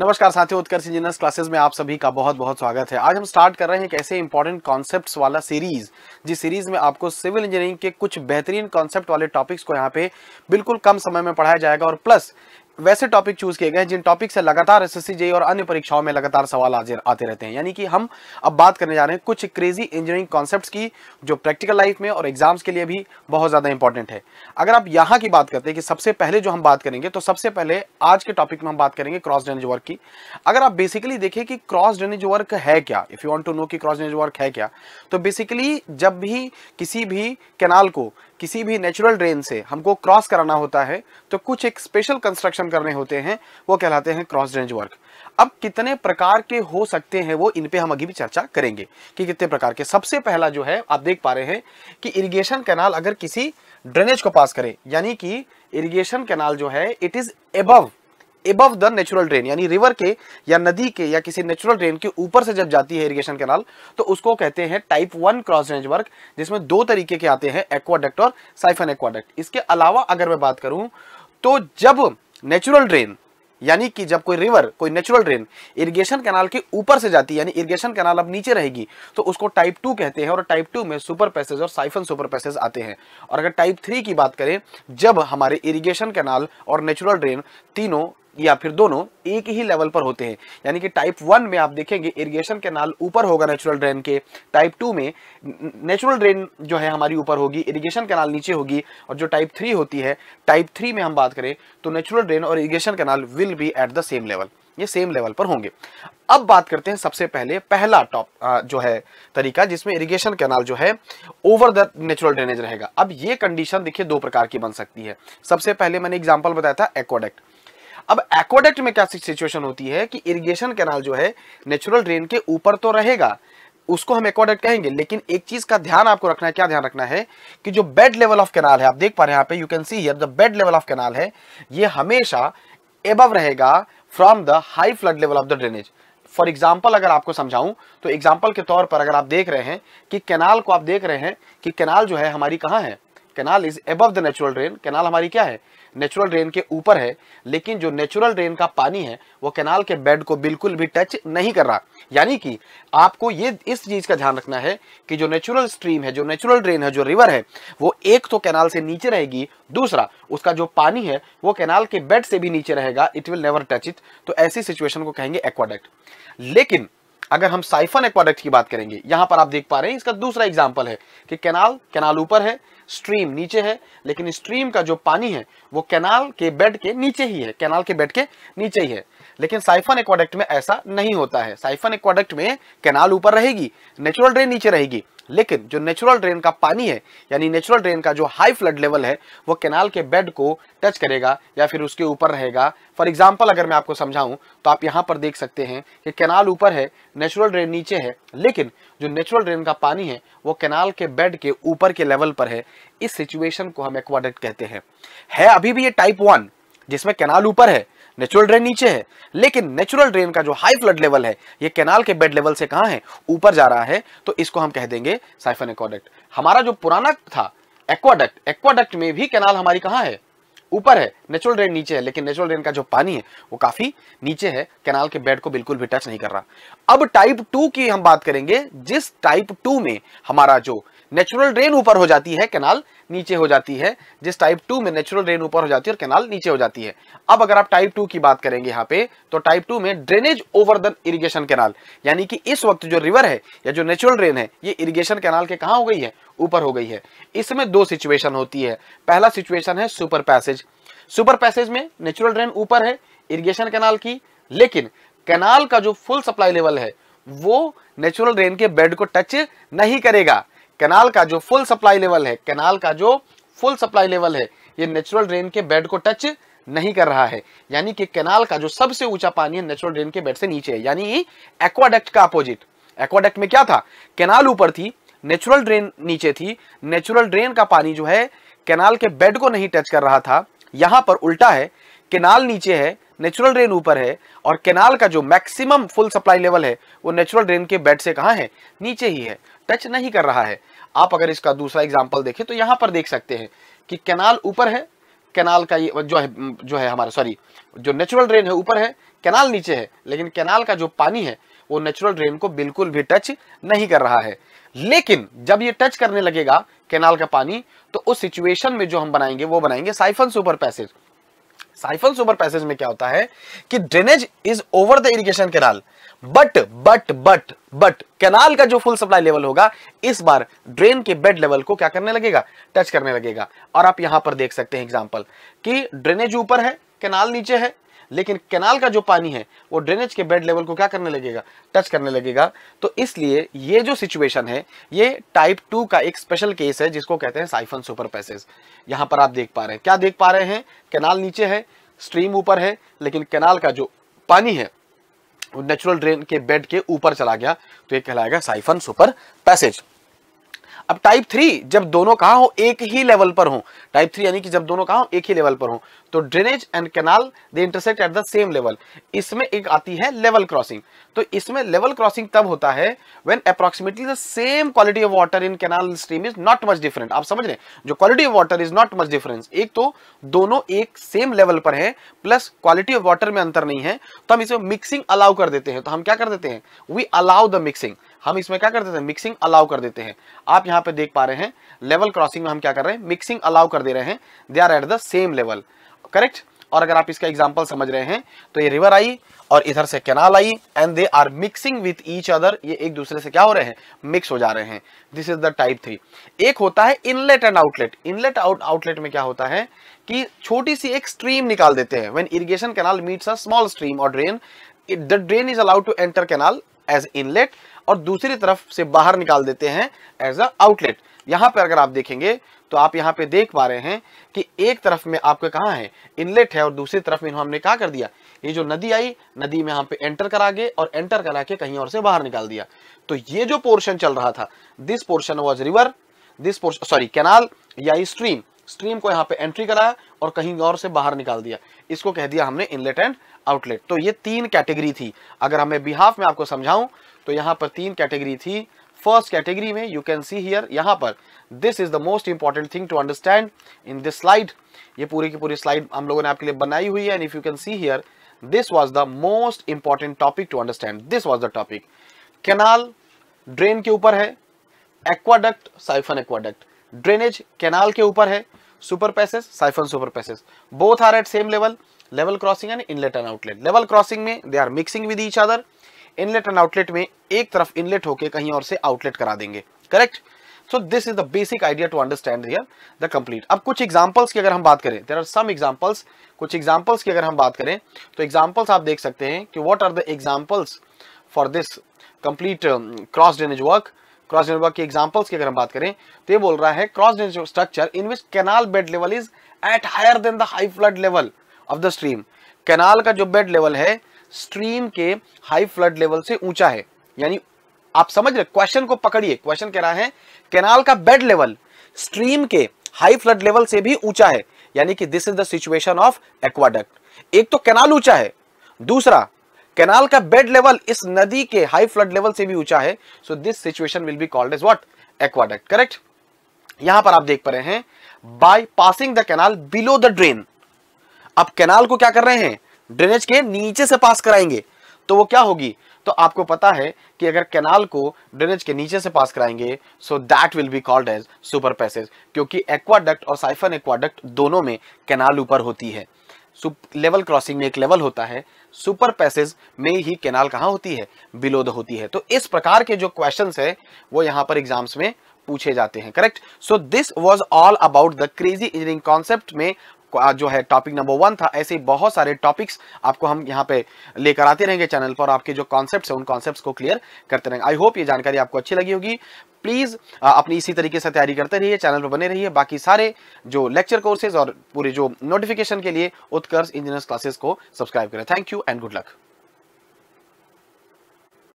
नमस्कार साथियों उत्कर्ष engineers classes में आप सभी का बहुत बहुत स्वागत है आज हम स्टार्ट कर रहे हैं एक ऐसे इंपॉर्टेंट कॉन्सेप्ट वाला सीरीज जिस सीरीज में आपको सिविल इंजीनियरिंग के कुछ बेहतरीन कॉन्सेप्ट वाले टॉपिक्स को यहाँ पे बिल्कुल कम समय में पढ़ाया जाएगा और प्लस वैसे टॉपिक चूज किए गए हैं जिन टॉपिक से लगातार एसएससी जेई और अन्य परीक्षाओं में लगातार सवाल आते रहते हैं यानी कि हम अब बात करने जा रहे हैं कुछ क्रेजी इंजीनियरिंग कॉन्सेप्ट्स की जो प्रैक्टिकल लाइफ में और एग्जाम्स के लिए भी बहुत ज़्यादा इंपॉर्टेंट है अगर आप यहाँ की बात करते हैं कि सबसे पहले जो हम बात करेंगे तो सबसे पहले आज के टॉपिक में हम बात करेंगे क्रॉस ड्रेनेज वर्क की अगर आप बेसिकली देखें कि क्रॉस ड्रेनेज वर्क है क्या if you want to know कि क्रॉस ड्रेनेज वर्क है क्या तो बेसिकली जब भी किसी भी कैनाल को किसी भी नेचुरल ड्रेन से हमको क्रॉस कराना होता है तो कुछ एक स्पेशल कंस्ट्रक्शन करने होते हैं वो कहलाते हैं क्रॉस ड्रेंज वर्क अब कितने प्रकार के हो सकते हैं वो इन पे हम अभी भी चर्चा करेंगे कि कितने प्रकार के सबसे पहला जो है आप देख पा रहे हैं कि इरिगेशन कैनाल अगर किसी ड्रेनेज को पास करे यानी कि इरिगेशन कैनाल जो है it is above above the natural drain यानी रिवर के या नदी के या किसी नेचुरल ड्रेन के ऊपर से जब जाती है इरिगेशन कैनाल तो उसको कहते हैं type one cross drainage work जिसमें दो तरीके के आते हैं एक्वाडक्ट और साइफन एक्वाडक्ट इसके अलावा अगर मैं बात करूं तो जब नेचुरल ड्रेन यानी कि जब कोई रिवर कोई नेचुरल ड्रेन इरिगेशन कैनाल के ऊपर से जाती है यानी इरिगेशन कैनाल अब नीचे रहेगी तो उसको टाइप टू कहते हैं और टाइप टू में सुपर पैसेज और साइफन सुपर पैसेज आते हैं और अगर टाइप थ्री की बात करें जब हमारे इरिगेशन कैनाल और नेचुरल ड्रेन तीनों या फिर दोनों एक ही लेवल पर होते हैं यानी कि टाइप वन में आप देखेंगे इरिगेशन कैनाल ऊपर होगा नेचुरल ड्रेन के टाइप टू में नेचुरल ड्रेन जो है हमारी ऊपर होगी इरिगेशन कैनाल नीचे होगी और जो टाइप थ्री होती है टाइप थ्री में हम बात करें तो नेचुरल ड्रेन और irrigation canal will be at the same level ये सेम लेवल पर होंगे अब बात करते हैं सबसे पहले पहला टॉप जो है तरीका जिसमें इरिगेशन कैनाल जो है ओवर द नेचुरल ड्रेनेज रहेगा अब ये कंडीशन देखिए दो प्रकार की बन सकती है सबसे पहले मैंने एग्जांपल बताया था एक्वाडेक्ट अब एक्वाडक्ट में क्या सिचुएशन होती है कि इरिगेशन कैनाल जो है नेचुरल ड्रेन के ऊपर तो रहेगा उसको हम एक्वाडक्ट कहेंगे लेकिन एक चीज का ध्यान आपको रखना है क्या ध्यान रखना है कि जो बेड लेवल ऑफ कैनाल है आप देख पा रहे हैं यहाँ पे you can see here the bed level of canal है ये हमेशा एबव रहेगा from the high flood level of the drainage for example अगर आपको समझाऊं तो एग्जाम्पल के तौर पर अगर आप देख रहे हैं कि कैनाल को आप देख रहे हैं कि कैनाल जो है हमारी कहाँ है canal is above the natural drain canal हमारी क्या है नेचुरल ड्रेन के ऊपर है लेकिन जो नेचुरल ड्रेन का पानी है वो कैनाल के बेड को बिल्कुल भी टच नहीं कर रहा यानी कि आपको ये इस चीज़ का ध्यान रखना है कि जो नेचुरल स्ट्रीम है जो नेचुरल ड्रेन है जो रिवर है वो एक तो कैनाल से नीचे रहेगी दूसरा उसका जो पानी है वो कैनाल के बेड से भी नीचे रहेगा it will never touch it तो ऐसी सिचुएशन को कहेंगे एक्वाडक्ट लेकिन अगर हम साइफन एक्वाडक्ट की बात करेंगे यहां पर आप देख पा रहे हैं इसका दूसरा एग्जाम्पल है कि कैनाल कैनाल ऊपर है स्ट्रीम नीचे है लेकिन स्ट्रीम का जो पानी है वो कैनाल के बेड के नीचे ही है कैनाल के बेड के नीचे ही है लेकिन साइफन एक्वाडक्ट में ऐसा नहीं होता है साइफन एक्वाडक्ट में कैनाल ऊपर रहेगी नेचुरल ड्रेन नीचे रहेगी लेकिन जो नेचुरल ड्रेन का पानी है यानी नेचुरल ड्रेन का जो हाई फ्लड लेवल है वो कैनाल के बेड को टच करेगा या फिर उसके ऊपर रहेगा फॉर एग्जाम्पल अगर मैं आपको समझाऊं तो आप यहाँ पर देख सकते हैं कि कैनाल ऊपर है नेचुरल ड्रेन नीचे है लेकिन जो नेचुरल ड्रेन का पानी है वो कैनाल के बेड के ऊपर के लेवल पर है इस सिचुएशन को हम एक्वाडेक्ट कहते हैं है अभी भी ये टाइप वन जिसमें कैनाल ऊपर है नेचुरल ड्रेन नीचे है लेकिन नेचुरल ड्रेन का जो हाई फ्लड लेवल है ये कैनाल के बेड लेवल से कहाँ है ऊपर जा रहा है तो इसको हम कह देंगे साइफन एक्वाडक्ट हमारा जो पुराना था एक्वाडक्ट एक्वाडक्ट में भी कैनाल हमारी कहाँ है ऊपर है नेचुरल ड्रेन नीचे है लेकिन नेचुरल ड्रेन का जो पानी है वो काफी नीचे है कैनाल के बेड को बिल्कुल भी टच नहीं कर रहा अब टाइप टू की हम बात करेंगे जिस टाइप टू में हमारा जो नेचुरल ड्रेन ऊपर हो जाती है कैनाल नीचे हो जाती है जिस टाइप टू में नेचुरल ड्रेन ऊपर हो जाती है और कैनाल नीचे हो जाती है अब अगर आप टाइप टू की बात करेंगे यहाँ पे तो टाइप टू में drainage over the irrigation canal यानी कि इस वक्त जो रिवर है या जो नेचुरल ड्रेन है ये इरिगेशन कैनाल के कहाँ हो गई है ऊपर हो गई है इसमें दो सिचुएशन होती है पहला सिचुएशन है सुपर पैसेज सुपर पैसेज में नेचुरल ड्रेन ऊपर है इरिगेशन कैनाल की लेकिन कैनाल का जो फुल सप्लाई लेवल है वो नेचुरल ड्रेन के बेड को टच नहीं करेगा कैनाल का जो फुल सप्लाई लेवल है कैनाल का जो फुल सप्लाई लेवल है ये नेचुरल ड्रेन के बेड को टच नहीं कर रहा है यानी कि कैनाल का जो सबसे ऊंचा पानी है नेचुरल ड्रेन के बेड से नीचे है यानी एक्वाडक्ट का अपोजिट एक्वाडक्ट में क्या था कैनाल ऊपर थी नेचुरल ड्रेन नीचे थी नेचुरल ड्रेन का पानी जो है कैनाल के बेड को नहीं टच कर रहा था यहां पर उल्टा है केनाल नीचे है नेचुरल ड्रेन ऊपर है और केनाल का जो मैक्सिमम फुल सप्लाई लेवल है वो नेचुरल ड्रेन के बेड से कहाँ है नीचे ही है टच नहीं कर रहा है आप अगर इसका दूसरा एग्जाम्पल देखें तो यहाँ पर देख सकते हैं कि केनाल ऊपर है कैनाल का ये जो है जो है हमारा सॉरी जो नेचुरल ड्रेन है ऊपर है कैनाल नीचे है लेकिन कैनाल का जो पानी है वो नेचुरल ड्रेन को बिल्कुल भी टच नहीं कर रहा है लेकिन जब ये टच करने लगेगा कैनाल का पानी तो उस सिचुएशन में जो हम बनाएंगे वो बनाएंगे siphon super passage siphon super passage में क्या होता है कि drainage is over the irrigation canal but but but but canal का जो फुल सप्लाई लेवल होगा इस बार ड्रेन के बेड लेवल को क्या करने लगेगा टच करने लगेगा और आप यहां पर देख सकते हैं एग्जाम्पल कि ड्रेनेज ऊपर है कैनाल नीचे है लेकिन कैनाल का जो पानी है वो ड्रेनेज के बेड लेवल को क्या करने लगेगा टच करने लगेगा तो इसलिए ये जो सिचुएशन है ये टाइप टू का एक स्पेशल केस है जिसको कहते हैं साइफन सुपर पैसेज यहाँ पर आप देख पा रहे हैं क्या देख पा रहे हैं कैनाल नीचे है स्ट्रीम ऊपर है लेकिन कैनाल का जो पानी है वो नेचुरल ड्रेन के बेड के ऊपर चला गया तो ये कहलाएगा साइफन सुपर पैसेज अब टाइप थ्री जब दोनों कहा हो एक ही लेवल पर हो टाइप थ्री यानी कि जब दोनों कहा हो एक ही लेवल पर हो तो drainage and canal they intersect at the same level इसमें एक आती है लेवल क्रॉसिंग तो इसमें लेवल क्रॉसिंग तब होता है when approximately the same quality of water in canal stream is not much different आप समझ रहे हैं जो quality of water is not much difference एक तो दोनों एक सेम लेवल पर है प्लस क्वालिटी ऑफ वाटर में अंतर नहीं है तो हम इसमें मिक्सिंग अलाउ कर देते हैं तो हम क्या कर देते हैं वी अलाउ द मिक्सिंग हम इसमें क्या कर देते हैं मिक्सिंग अलाउ कर देते हैं आप यहां पे देख पा रहे हैं लेवल क्रॉसिंग में हम क्या कर रहे हैं मिक्सिंग अलाउ कर दे रहे हैं they are at the same level correct और अगर आप इसका एग्जाम्पल समझ रहे हैं तो ये रिवर आई और इधर से कैनाल आई and they are mixing with each other ये एक दूसरे से क्या हो रहे हैं मिक्स हो जा रहे हैं this is the type three एक होता है inlet and outlet inlet out outlet में क्या होता है कि छोटी सी एक स्ट्रीम निकाल देते हैं when irrigation canal meets a small stream और drain the drain is allowed to enter canal as inlet और दूसरी तरफ से बाहर निकाल देते हैं एज अ आउटलेट यहां पर अगर आप देखेंगे तो आप यहां पे देख पा रहे हैं कि एक तरफ में आपके कहा है इनलेट है और दूसरी तरफ में हमने कहा कर दिया ये जो नदी आई नदी में यहां पे एंटर करा गए और एंटर करा के कहीं और से बाहर निकाल दिया तो ये जो पोर्शन चल रहा था this portion was river this portion sorry canal या स्ट्रीम स्ट्रीम को यहाँ पे एंट्री कराया और कहीं और से बाहर निकाल दिया इसको कह दिया हमने इनलेट एंड आउटलेट तो ये तीन कैटेगरी थी अगर हमें बिहाफ में आपको समझाऊं तो यहाँ पर तीन कैटेगरी थी फर्स्ट कैटेगरी में यू कैन सी हियर यहाँ पर this is the most important thing to understand in this slide ये पूरी की पूरी स्लाइड हम लोगों ने आपके लिए बनाई हुई है and if you can see here this was the most important topic to understand this was the topic canal drain के ऊपर है aqueduct siphon aqueduct drainage canal के ऊपर है super passage siphon super passage both are at same level level crossing and inlet and outlet level crossing में they are mixing with each other inlet and outlet में एक तरफ inlet होके कहीं और से आउटलेट करा देंगे correct so this is the basic idea to understand here the complete अब कुछ एग्जांपल्स की अगर हम बात करें देर आर सम एग्जांपल्स कुछ एग्जांपल्स की अगर हम बात करें तो एग्जांपल्स आप देख सकते हैं कि what are the examples for this complete cross drainage work cross network की एग्जाम्पल्स की अगर हम बात करें तो ये बोल रहा है cross structure in which canal bed level is at higher than the high flood level of the stream canal का जो बेड लेवल है स्ट्रीम के हाई फ्लड लेवल से ऊंचा है यानी आप समझ रहे क्वेश्चन को पकड़िए क्वेश्चन कह रहा है कैनाल का बेड लेवल स्ट्रीम के हाई फ्लड लेवल से भी ऊंचा है यानी कि this is the situation of aqueduct एक तो कैनाल ऊंचा है दूसरा कैनाल का बेड लेवल इस नदी के हाई फ्लड लेवल से भी ऊंचा है so this situation will be called as what aqueduct correct यहां पर आप देख पा रहे हैं by passing the canal below the drain अब कैनाल को क्या कर रहे हैं ड्रेनेज के नीचे से पास कराएंगे तो वो क्या होगी तो आपको पता है कि अगर कैनाल को ड्रेनेज के नीचे से पास कराएंगे so that will be called as super passage क्योंकि एक्वाडक्ट और साइफन एक्वाडक्ट दोनों में कैनाल ऊपर होती है लेवल क्रॉसिंग में एक लेवल होता है सुपर पैसेज में ही कैनाल कहाँ होती है बिलो द होती है तो इस प्रकार के जो क्वेश्चन है वो यहाँ पर एग्जाम्स में पूछे जाते हैं correct so this was all about the crazy engineering concept में जो है टॉपिक नंबर वन था ऐसे बहुत सारे टॉपिक्स आपको हम यहाँ पे लेकर आते रहेंगे चैनल पर आपके जो कॉन्सेप्ट है उन कॉन्सेप्ट को क्लियर करते रहेंगे आई होप ये जानकारी आपको अच्छी लगी होगी प्लीज़ अपनी इसी तरीके से तैयारी करते रहिए चैनल पर बने रहिए बाकी सारे जो लेक्चर कोर्सेज और पूरे जो नोटिफिकेशन के लिए उत्कर्ष इंजीनियर्स क्लासेस को सब्सक्राइब करें thank you and good luck